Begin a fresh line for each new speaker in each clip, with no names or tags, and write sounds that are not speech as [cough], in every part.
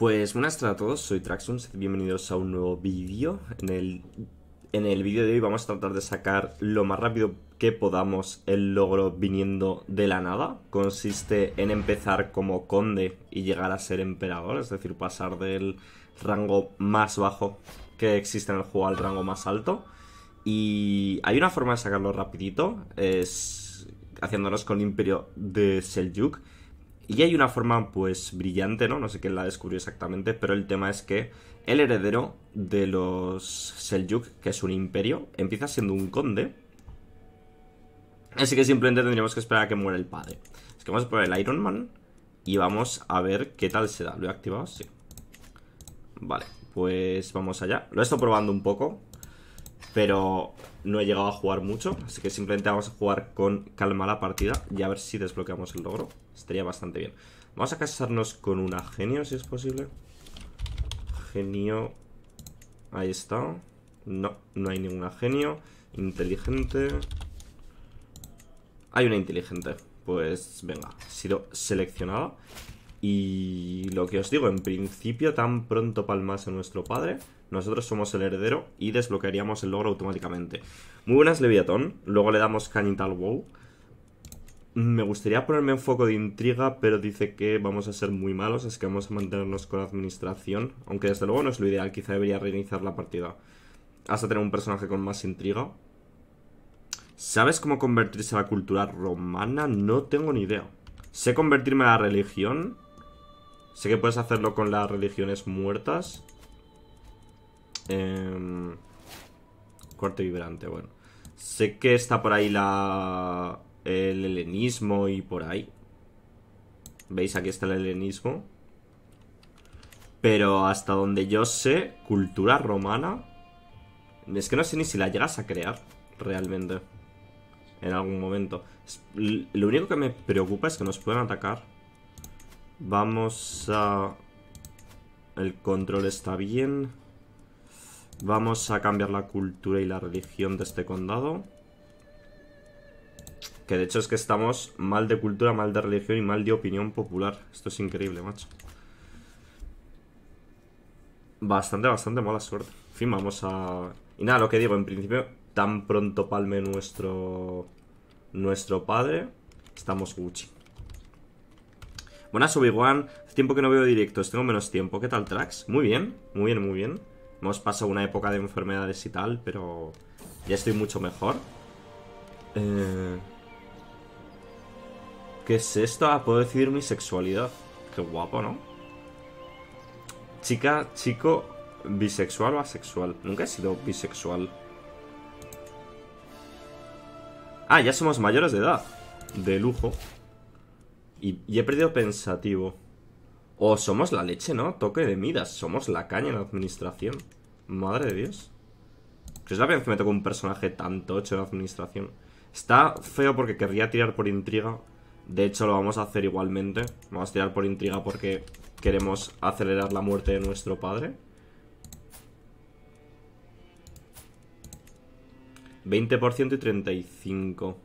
Pues buenas tardes a todos, soy Traxxons, bienvenidos a un nuevo vídeo. En el, en el vídeo de hoy vamos a tratar de sacar lo más rápido que podamos el logro viniendo de la nada. Consiste en empezar como conde y llegar a ser emperador, es decir, pasar del rango más bajo que existe en el juego al rango más alto. Y hay una forma de sacarlo rapidito, es haciéndonos con el imperio de Seljuk y hay una forma, pues, brillante, ¿no? No sé quién la descubrió exactamente, pero el tema es que el heredero de los Seljuk, que es un imperio, empieza siendo un conde. Así que simplemente tendríamos que esperar a que muera el padre. Es que vamos a probar el Iron Man y vamos a ver qué tal se da. ¿Lo he activado? Sí. Vale, pues vamos allá. Lo he estado probando un poco, pero no he llegado a jugar mucho. Así que simplemente vamos a jugar con calma la partida y a ver si desbloqueamos el logro. Estaría bastante bien. Vamos a casarnos con una genio, si es posible. Genio. Ahí está. No, no hay ninguna genio. Inteligente. Hay una inteligente. Pues venga, ha sido seleccionada. Y lo que os digo, en principio, tan pronto palmas a nuestro padre, nosotros somos el heredero y desbloquearíamos el logro automáticamente. Muy buenas, Leviatón. Luego le damos cañita Wall WoW. Me gustaría ponerme en foco de intriga, pero dice que vamos a ser muy malos, es que vamos a mantenernos con la administración, aunque desde luego no es lo ideal, quizá debería reiniciar la partida hasta tener un personaje con más intriga. ¿Sabes cómo convertirse a la cultura romana? No tengo ni idea. Sé convertirme a la religión. Sé que puedes hacerlo con las religiones muertas. Em, Corte vibrante, bueno. Sé que está por ahí la el helenismo y por ahí. ¿Veis? Aquí está el helenismo. Pero hasta donde yo sé, cultura romana... Es que no sé ni si la llegas a crear, realmente. En algún momento. Lo único que me preocupa es que nos puedan atacar. Vamos a... El control está bien. Vamos a cambiar la cultura y la religión de este condado. Que de hecho es que estamos mal de cultura, mal de religión y mal de opinión popular. Esto es increíble, macho. Bastante, bastante mala suerte. En fin, vamos a... Y nada, lo que digo, en principio, tan pronto palme nuestro... Nuestro padre, estamos Gucci. Buenas, obi tiempo que no veo directos, tengo menos tiempo. ¿Qué tal, Trax? Muy bien, muy bien, muy bien. Hemos pasado una época de enfermedades y tal, pero ya estoy mucho mejor. Eh... ¿Qué es esto? Ah, puedo decidir mi sexualidad. Qué guapo, ¿no? Chica, chico, bisexual o asexual. Nunca he sido bisexual. Ah, ya somos mayores de edad. De lujo. Y, he perdido pensativo. O somos la leche, ¿no? Toque de midas. Somos la caña en la administración. Madre de Dios. Que es la primera vez que me toca un personaje tan tocho en la administración. Está feo porque querría tirar por intriga de hecho lo vamos a hacer igualmente Vamos a tirar por intriga porque queremos acelerar la muerte de nuestro padre 20% y 35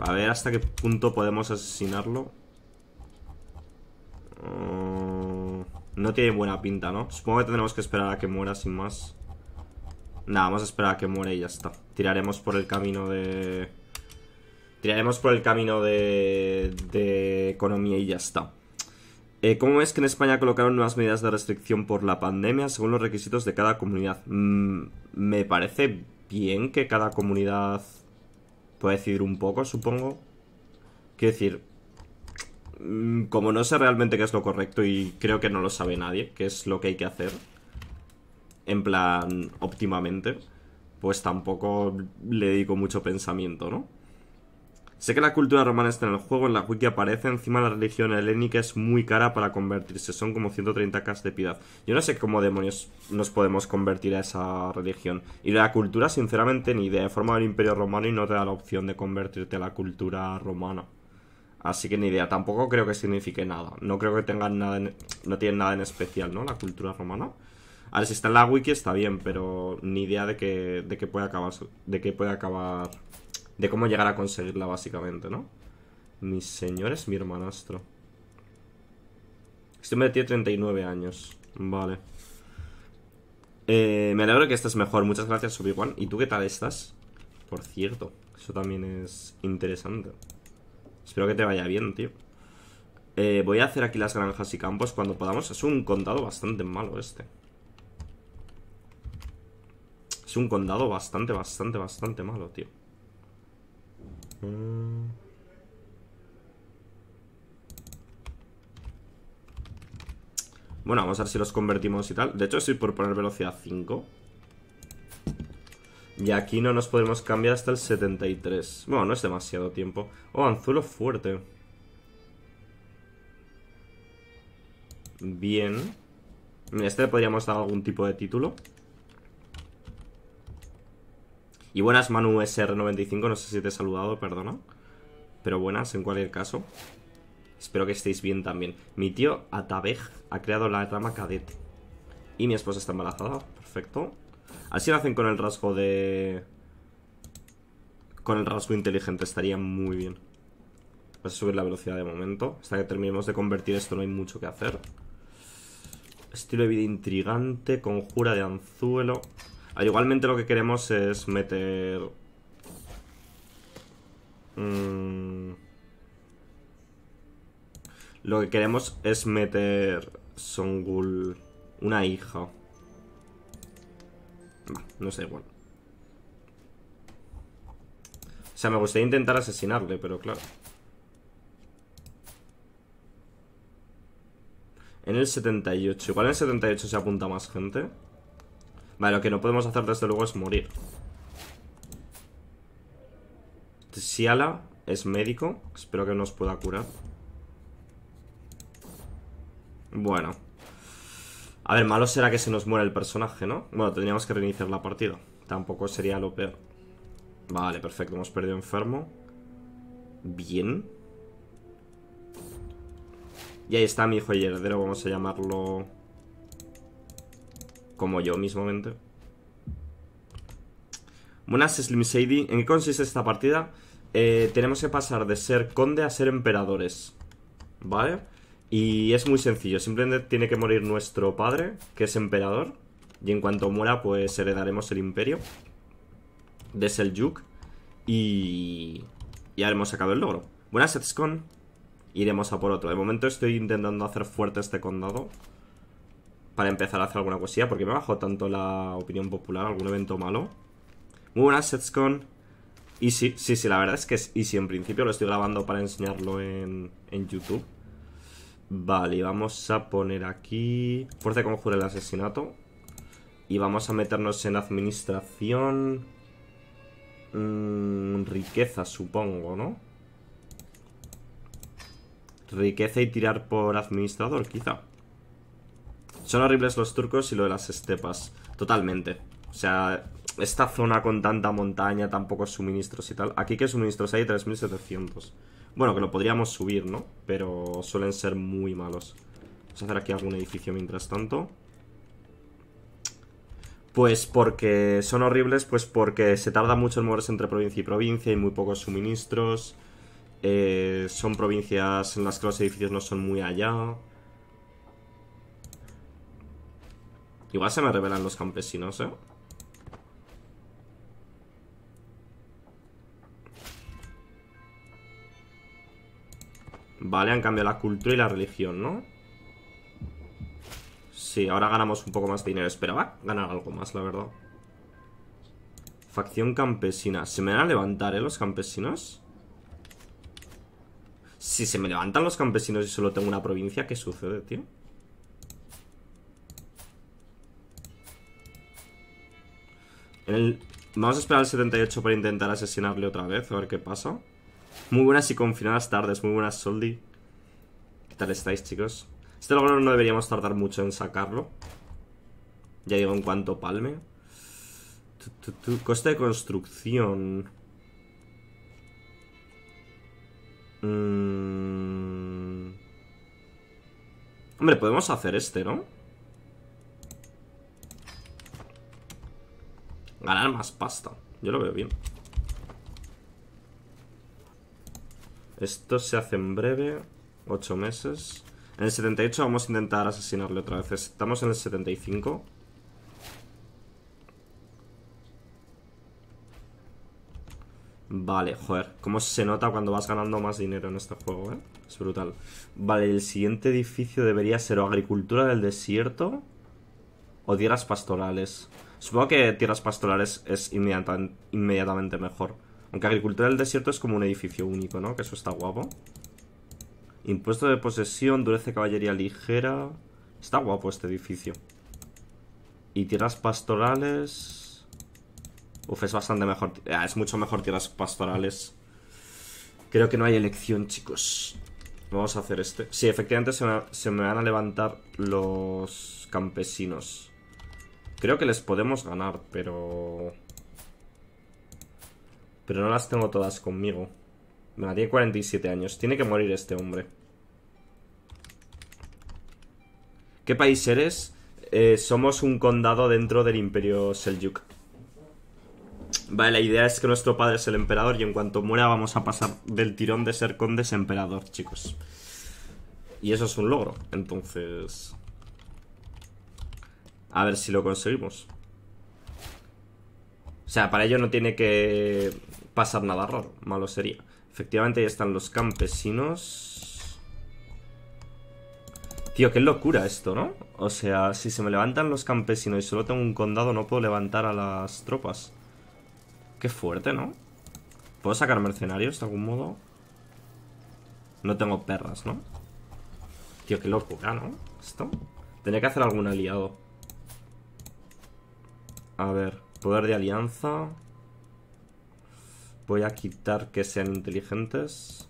A ver hasta qué punto podemos asesinarlo mm, No tiene buena pinta, ¿no? Supongo que tendremos que esperar a que muera sin más Nada, vamos a esperar a que muera y ya está Tiraremos por el camino de tiraremos por el camino de, economía y ya está. Eh, ¿Cómo es que en España colocaron nuevas medidas de restricción por la pandemia según los requisitos de cada comunidad? Mm, me parece bien que cada comunidad pueda decidir un poco, supongo. Quiero decir, mm, como no sé realmente qué es lo correcto y creo que no lo sabe nadie, qué es lo que hay que hacer, en plan óptimamente, pues tampoco le dedico mucho pensamiento, ¿no? Sé que la cultura romana está en el juego, en la wiki aparece, encima la religión helénica es muy cara para convertirse, son como 130k de piedad. Yo no sé cómo demonios nos podemos convertir a esa religión. Y la cultura, sinceramente, ni idea. Forma del imperio romano y no te da la opción de convertirte a la cultura romana. Así que ni idea, tampoco creo que signifique nada. No creo que tengan nada en, no tienen nada en especial, ¿no? La cultura romana. A ver, si está en la wiki está bien, pero ni idea de que, de que puede acabar de que puede acabar de cómo llegar a conseguirla básicamente, ¿no? Mi señor es mi hermanastro. Este hombre tiene 39 años. Vale. Eh, me alegro que estés mejor. Muchas gracias, obi ¿Y tú qué tal estás? Por cierto, eso también es interesante. Espero que te vaya bien, tío. Eh, voy a hacer aquí las granjas y campos cuando podamos. Es un condado bastante malo este. Es un condado bastante, bastante, bastante malo, tío. Mm. Bueno, vamos a ver si los convertimos y tal. De hecho, estoy por poner velocidad 5. Y aquí no nos podemos cambiar hasta el 73. Bueno, no es demasiado tiempo. Oh, anzuelo fuerte. Bien. Este le podríamos dar algún tipo de título. Y buenas, Manu SR95, no sé si te he saludado, perdona. Pero buenas, en cualquier caso. Espero que estéis bien también. Mi tío Atabej ha creado la rama cadete. Y mi esposa está embarazada. Perfecto. Así lo hacen con el rasgo de... Con el rasgo inteligente. Estaría muy bien. Vamos a subir la velocidad de momento. Hasta que terminemos de convertir esto no hay mucho que hacer. Estilo de vida intrigante. Conjura de anzuelo. Igualmente lo que queremos es meter... Mm, lo que queremos es meter Songul una hija. no sé, igual. O sea, me gustaría intentar asesinarle, pero claro. En el 78. Igual en el 78 se apunta más gente. Vale, lo que no podemos hacer desde luego es morir. Siala es médico. Espero que nos pueda curar. Bueno. A ver, malo será que se nos muera el personaje, ¿no? Bueno, tendríamos que reiniciar la partida. Tampoco sería lo peor. Vale, perfecto. Hemos perdido enfermo. Bien. Y ahí está mi joyero. Vamos a llamarlo como yo mismamente. Buenas, Slim Shady. ¿En qué consiste esta partida? Eh, tenemos que pasar de ser conde a ser emperadores. ¿Vale? Y es muy sencillo. Simplemente tiene que morir nuestro padre, que es emperador. Y en cuanto muera, pues heredaremos el imperio de Seljuk. Y... Y hemos sacado el logro. Buenas, Edscon. Iremos a por otro. De momento estoy intentando hacer fuerte este condado para empezar a hacer alguna cosilla, porque me bajó tanto la opinión popular, algún evento malo. Muy buenas, Setscon. Y sí, sí, la verdad es que es easy en principio, lo estoy grabando para enseñarlo en, YouTube. Vale, vamos a poner aquí Fuerza de conjura el asesinato Y vamos a meternos en administración mm, Riqueza, supongo, ¿no? Riqueza y tirar por administrador, quizá son horribles los turcos y lo de las estepas. Totalmente. O sea, esta zona con tanta montaña, tan pocos suministros y tal. Aquí que suministros hay 3.700. Bueno, que lo podríamos subir, ¿no? Pero suelen ser muy malos. Vamos a hacer aquí algún edificio mientras tanto. Pues porque son horribles, pues porque se tarda mucho en moverse entre provincia y provincia, hay muy pocos suministros, eh, son provincias en las que los edificios no son muy allá, Igual se me revelan los campesinos, ¿eh? Vale, han cambiado la cultura y la religión, ¿no? Sí, ahora ganamos un poco más de dinero. Esperaba ganar algo más, la verdad. Facción campesina. ¿Se me van a levantar, eh, los campesinos? Si se me levantan los campesinos y solo tengo una provincia, ¿qué sucede, tío? Vamos a esperar al 78 para intentar asesinarle otra vez, a ver qué pasa. Muy buenas y confinadas tardes, muy buenas Soldi. ¿Qué tal estáis, chicos? Este logro no deberíamos tardar mucho en sacarlo. Ya digo, en cuanto palme. Coste de construcción. Mm. Hombre, podemos hacer este, ¿no? Ganar más pasta. Yo lo veo bien. Esto se hace en breve. 8 meses. En el 78 vamos a intentar asesinarle otra vez. Estamos en el 75. Vale, joder. Cómo se nota cuando vas ganando más dinero en este juego, ¿eh? Es brutal. Vale, el siguiente edificio debería ser o agricultura del desierto o tierras pastorales. Supongo que tierras pastorales es inmediatamente mejor. Aunque agricultura del desierto es como un edificio único, ¿no? Que eso está guapo. Impuesto de posesión, dureza caballería ligera. Está guapo este edificio. Y tierras pastorales... Uf, es bastante mejor. Ah, es mucho mejor tierras pastorales. Creo que no hay elección, chicos. Vamos a hacer este. Sí, efectivamente se me van a levantar los campesinos. Creo que les podemos ganar, pero... Pero no las tengo todas conmigo. Me la tiene 47 años. Tiene que morir este hombre. ¿Qué país eres? Eh, somos un condado dentro del imperio Seljuk. Vale, la idea es que nuestro padre es el emperador y en cuanto muera vamos a pasar del tirón de ser condes emperador, chicos. Y eso es un logro, entonces... A ver si lo conseguimos. O sea, para ello no tiene que pasar nada raro. Malo sería. Efectivamente, ahí están los campesinos. Tío, qué locura esto, ¿no? O sea, si se me levantan los campesinos y solo tengo un condado, no puedo levantar a las tropas. Qué fuerte, ¿no? ¿Puedo sacar mercenarios de algún modo? No tengo perras, ¿no? Tío, qué locura, ¿no? Esto. Tendría que hacer algún aliado. A ver, poder de alianza. Voy a quitar que sean inteligentes.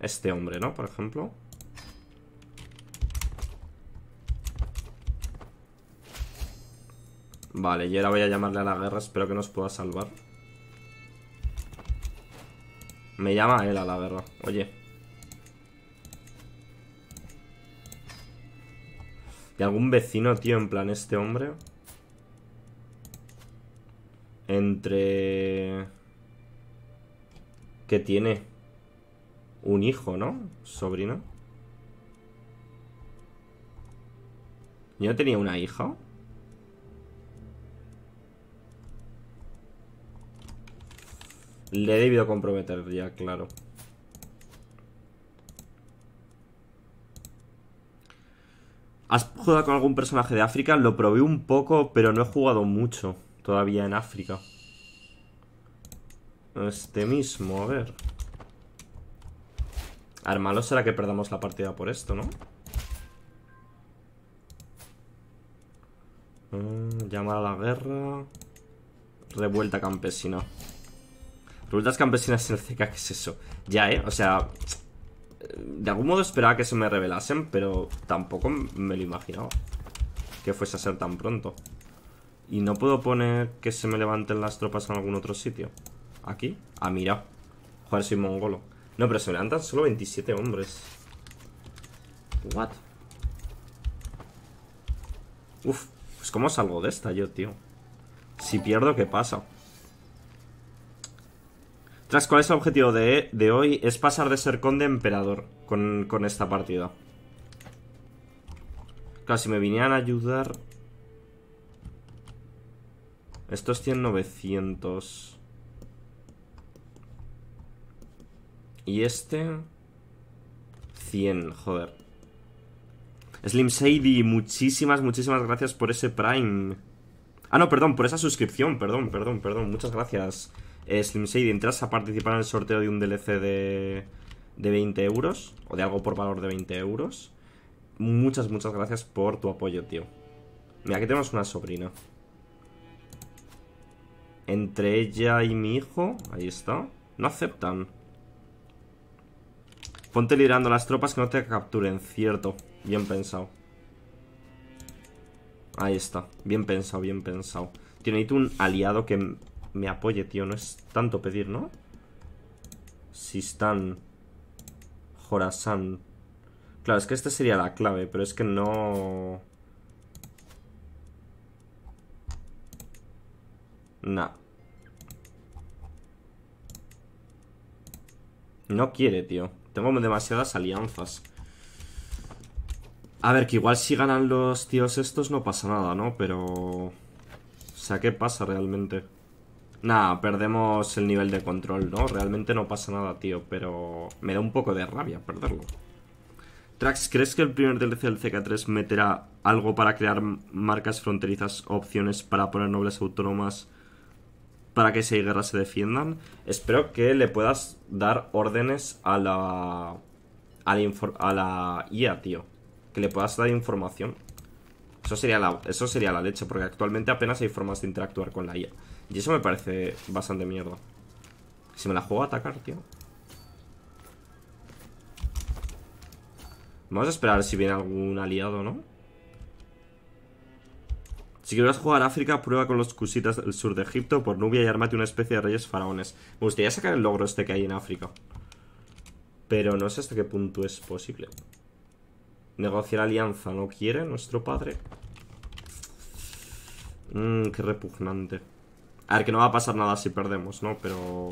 Este hombre, ¿no? Por ejemplo. Vale, y ahora voy a llamarle a la guerra. Espero que nos pueda salvar. Me llama él a la guerra. Oye. ¿Y algún vecino, tío? En plan, este hombre entre... que tiene un hijo, ¿no? Sobrino. ¿Yo tenía una hija? Le he debido comprometer ya, claro. ¿Has jugado con algún personaje de África? Lo probé un poco, pero no he jugado mucho. Todavía en África. Este mismo, a ver. Armalo será que perdamos la partida por esto, ¿no? Mm, llamar a la guerra. Revuelta campesina. Revueltas campesinas en el CK, ¿qué es eso? Ya, ¿eh? O sea, de algún modo esperaba que se me revelasen, pero tampoco me lo imaginaba que fuese a ser tan pronto. Y no puedo poner que se me levanten las tropas en algún otro sitio. ¿Aquí? Ah, mira. Joder, soy mongolo. No, pero se me levantan solo 27 hombres. What? Uf, pues ¿cómo salgo de esta yo, tío? Si pierdo, ¿qué pasa? Tras, ¿cuál es el objetivo de, hoy? Es pasar de ser conde a emperador con, con esta partida. Casi me vinieran a ayudar... Estos 100, 900. Y este... 100, joder. Slim Shady, muchísimas, muchísimas gracias por ese Prime. Ah, no, perdón, por esa suscripción, perdón, perdón, perdón. Muchas gracias, eh, Slim Shady. Entras a participar en el sorteo de un DLC de, de 20 euros, o de algo por valor de 20 euros. Muchas, muchas gracias por tu apoyo, tío. Mira, aquí tenemos una sobrina entre ella y mi hijo. Ahí está. No aceptan. Ponte liderando las tropas que no te capturen. Cierto. Bien pensado. Ahí está. Bien pensado, bien pensado. Tío, necesito un aliado que me apoye, tío. No es tanto pedir, ¿no? Si están... Jorasan. Claro, es que esta sería la clave, pero es que no... Nah No quiere, tío. Tengo demasiadas alianzas. A ver, que igual si ganan los tíos estos no pasa nada, ¿no? Pero... O sea, ¿qué pasa realmente? Nah, perdemos el nivel de control, ¿no? Realmente no pasa nada, tío, pero... Me da un poco de rabia perderlo. Trax, ¿crees que el primer DLC del CK3 meterá algo para crear marcas fronterizas, opciones para poner nobles autónomas para que si hay guerra se defiendan. Espero que le puedas dar órdenes a la. A la, a la IA, tío. Que le puedas dar información. Eso sería, la, eso sería la leche, porque actualmente apenas hay formas de interactuar con la IA. Y eso me parece bastante mierda. Si me la juego a atacar, tío. Vamos a esperar si viene algún aliado, ¿no? Si quieres jugar África, prueba con los cusitas del sur de Egipto por Nubia y armate una especie de reyes faraones. Me gustaría sacar el logro este que hay en África. Pero no sé hasta qué punto es posible. Negociar alianza no quiere nuestro padre. Mmm, qué repugnante. A ver, que no va a pasar nada si perdemos, ¿no? Pero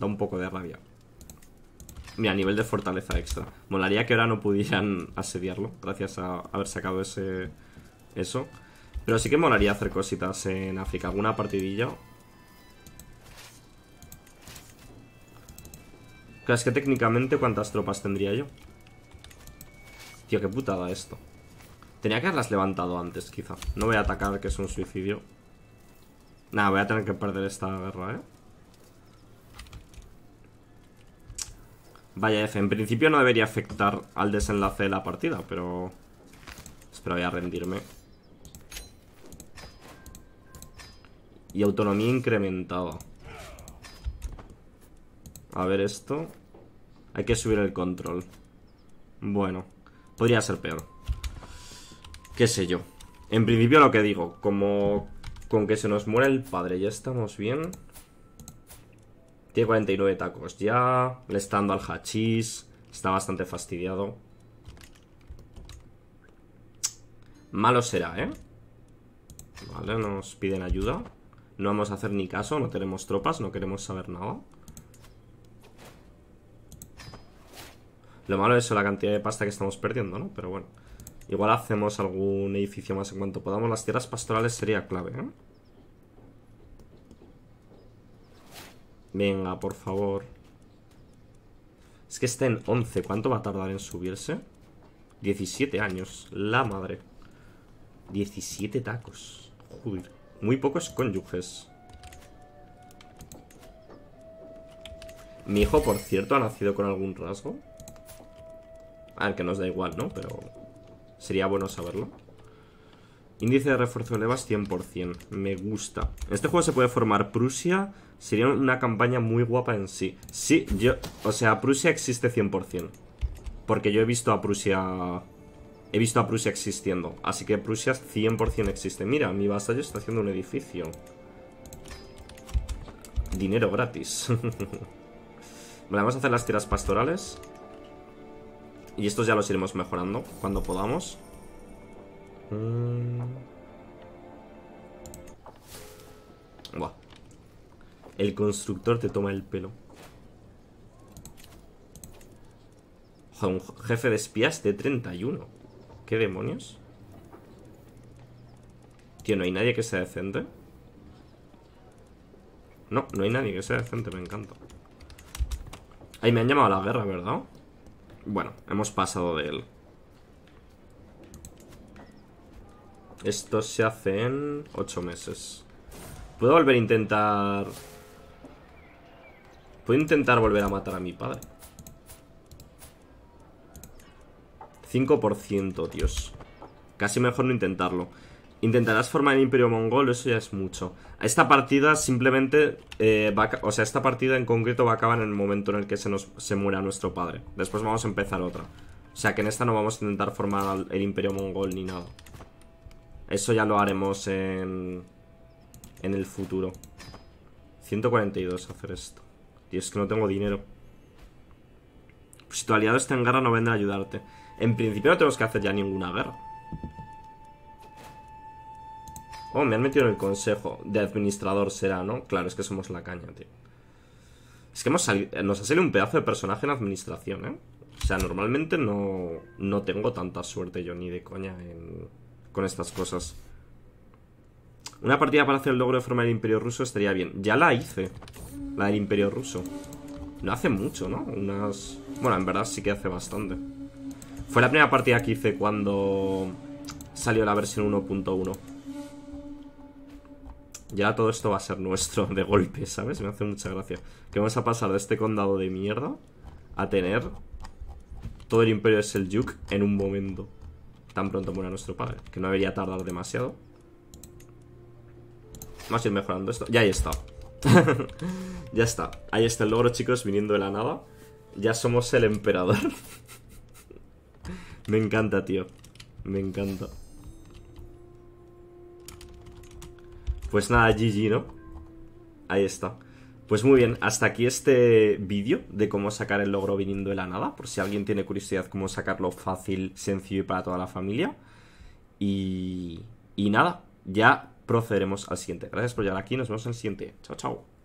da un poco de rabia. Mira, nivel de fortaleza extra. Molaría que ahora no pudieran asediarlo, gracias a haber sacado ese... Eso. Pero sí que molaría hacer cositas en África. Alguna partidilla. Claro, es que técnicamente ¿cuántas tropas tendría yo? Tío, qué putada esto. Tenía que haberlas levantado antes, quizá. No voy a atacar, que es un suicidio. Nada, voy a tener que perder esta guerra, ¿eh? Vaya F, en principio no debería afectar al desenlace de la partida, pero... Espero ya rendirme. Y autonomía incrementada. A ver esto. Hay que subir el control. Bueno, podría ser peor. Qué sé yo. En principio lo que digo, como con que se nos muera el padre, ya estamos bien. Tiene 49 tacos ya. Le está dando al hachis Está bastante fastidiado. Malo será, ¿eh? Vale, nos piden ayuda. No vamos a hacer ni caso, no tenemos tropas, no queremos saber nada. Lo malo es la cantidad de pasta que estamos perdiendo, ¿no? Pero bueno, igual hacemos algún edificio más en cuanto podamos. Las tierras pastorales sería clave, ¿eh? Venga, por favor. Es que está en 11. ¿Cuánto va a tardar en subirse? 17 años. La madre. 17 tacos. Joder. Muy pocos cónyuges. Mi hijo, por cierto, ha nacido con algún rasgo. A ver, que nos da igual, ¿no? Pero sería bueno saberlo. Índice de refuerzo de levas 100%. Me gusta. En este juego se puede formar Prusia. Sería una campaña muy guapa en sí. Sí, yo... O sea, Prusia existe 100%. Porque yo he visto a Prusia He visto a Prusia existiendo, así que Prusia 100% existe. Mira, mi vasallo está haciendo un edificio. Dinero gratis. [laughs] vale, vamos a hacer las tiras pastorales. Y estos ya los iremos mejorando cuando podamos. Mm. El constructor te toma el pelo. un jefe de espías de 31. ¿Qué demonios? Tío, ¿no hay nadie que sea decente? No, no hay nadie que sea decente, me encanta Ahí me han llamado a la guerra, ¿verdad? Bueno, hemos pasado de él Esto se hace en Ocho meses Puedo volver a intentar... Puedo intentar volver a matar a mi padre 5%, Dios. Casi mejor no intentarlo. Intentarás formar el Imperio Mongol, eso ya es mucho. Esta partida simplemente... Eh, o sea, esta partida en concreto va a acabar en el momento en el que se, nos, se muera nuestro padre. Después vamos a empezar otra. O sea, que en esta no vamos a intentar formar el Imperio Mongol ni nada. Eso ya lo haremos en... En el futuro. 142 hacer esto. Tío, es que no tengo dinero. Pues si tu aliado está en guerra no vendrá a ayudarte. En principio no tenemos que hacer ya ninguna guerra. Oh, me han metido en el consejo. De administrador será, ¿no? Claro, es que somos la caña, tío. Es que nos ha salido un pedazo de personaje en administración, ¿eh? O sea, normalmente no, no tengo tanta suerte yo ni de coña en, con estas cosas. Una partida para hacer el logro de forma del Imperio Ruso estaría bien. Ya la hice, la del Imperio Ruso. No hace mucho, ¿no? Unas... Bueno, en verdad sí que hace bastante. Fue la primera partida que hice cuando salió la versión 1.1. Ya todo esto va a ser nuestro de golpe, ¿sabes? Me hace mucha gracia. Que vamos a pasar de este condado de mierda a tener todo el imperio de Seljuk en un momento. Tan pronto muera nuestro padre. Que no debería tardar demasiado. Vamos a ir mejorando esto. Ya ahí está. [laughs] ya está. Ahí está el logro, chicos, viniendo de la nada. Ya somos el emperador. [laughs] Me encanta, tío. Me encanta. Pues nada, GG, ¿no? Ahí está. Pues muy bien, hasta aquí este vídeo de cómo sacar el logro viniendo de la nada, por si alguien tiene curiosidad cómo sacarlo fácil, sencillo y para toda la familia. Y, y nada, ya procederemos al siguiente. Gracias por llegar aquí, nos vemos en el siguiente. Chao, chao.